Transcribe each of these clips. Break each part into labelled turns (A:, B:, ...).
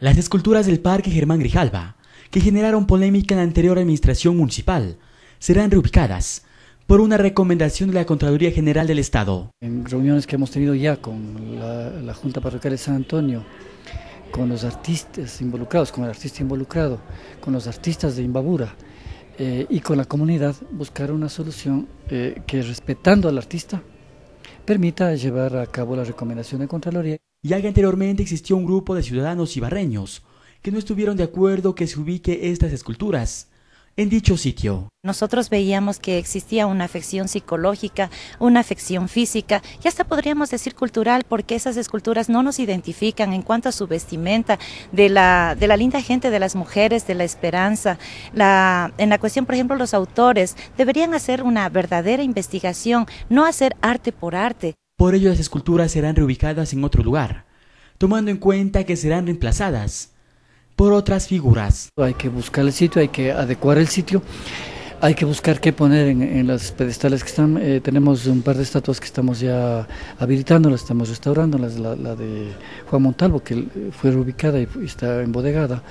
A: Las esculturas del Parque Germán Grijalva, que generaron polémica en la anterior administración municipal, serán reubicadas por una recomendación de la Contraloría General del Estado.
B: En reuniones que hemos tenido ya con la, Junta Parroquial de San Antonio, con los artistas involucrados, con el artista involucrado, con los artistas de Imbabura eh, y con la comunidad, buscar una solución eh, que respetando al artista, permita llevar a cabo la recomendación de Contraloría. Ya que anteriormente existió un
A: grupo de ciudadanos y barreños que no estuvieron de acuerdo que se ubique estas esculturas, en dicho sitio.
C: Nosotros veíamos que existía una afección psicológica, una afección física y hasta podríamos decir cultural porque esas esculturas no nos identifican en cuanto a su vestimenta, de la, de la linda gente, de las mujeres, de la esperanza. en la cuestión, por ejemplo, los autores deberían hacer una verdadera investigación, no hacer arte por arte.
A: Por ello las esculturas serán reubicadas en otro lugar, tomando en cuenta
B: que serán reemplazadas por otras figuras. Hay que buscar el sitio, hay que adecuar el sitio. Hay que buscar qué poner en, en las pedestales que están. Eh, tenemos un par de estatuas que estamos ya habilitando, las estamos restaurando, la, la, de Juan Montalvo, que fue reubicada y está embodegada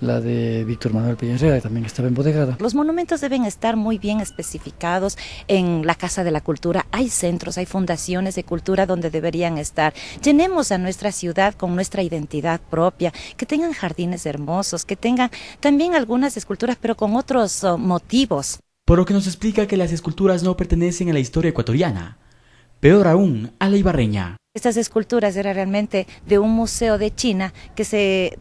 B: la de Víctor Manuel también que también estaba embodegada.
C: Los monumentos deben estar muy bien especificados en la Casa de la Cultura. Hay centros, hay fundaciones de cultura donde deberían estar. Llenemos a nuestra ciudad con nuestra identidad propia, que tengan jardines hermosos, que tengan también algunas esculturas, pero con otros oh, motivos.
A: Por lo que nos explica que las esculturas no pertenecen a la historia ecuatoriana, peor aún, a la ibarreña.
C: Estas esculturas eran realmente de un museo de China que se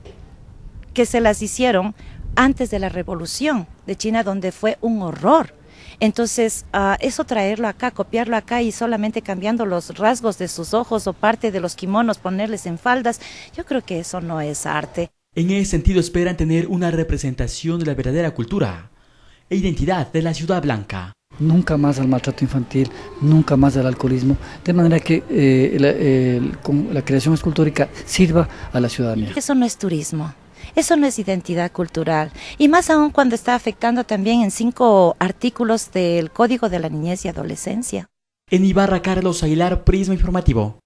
C: que se las hicieron antes de la revolución de China, donde fue un horror. Entonces, ah, eso traerlo acá, copiarlo acá y solamente cambiando los rasgos de sus ojos o parte de los kimonos, ponerles en faldas, yo creo que eso no es arte.
A: En ese sentido, esperan tener una representación de la verdadera cultura e identidad de la ciudad blanca.
B: Nunca más al maltrato infantil, nunca más al alcoholismo, de manera que eh, la creación escultórica sirva a la ciudadanía.
C: Eso no es turismo. Eso no es identidad cultural. Y más aún cuando está afectando también en cinco artículos del Código de la Niñez y Adolescencia.
A: En Ibarra, Carlos Aguilar, Prisma Informativo.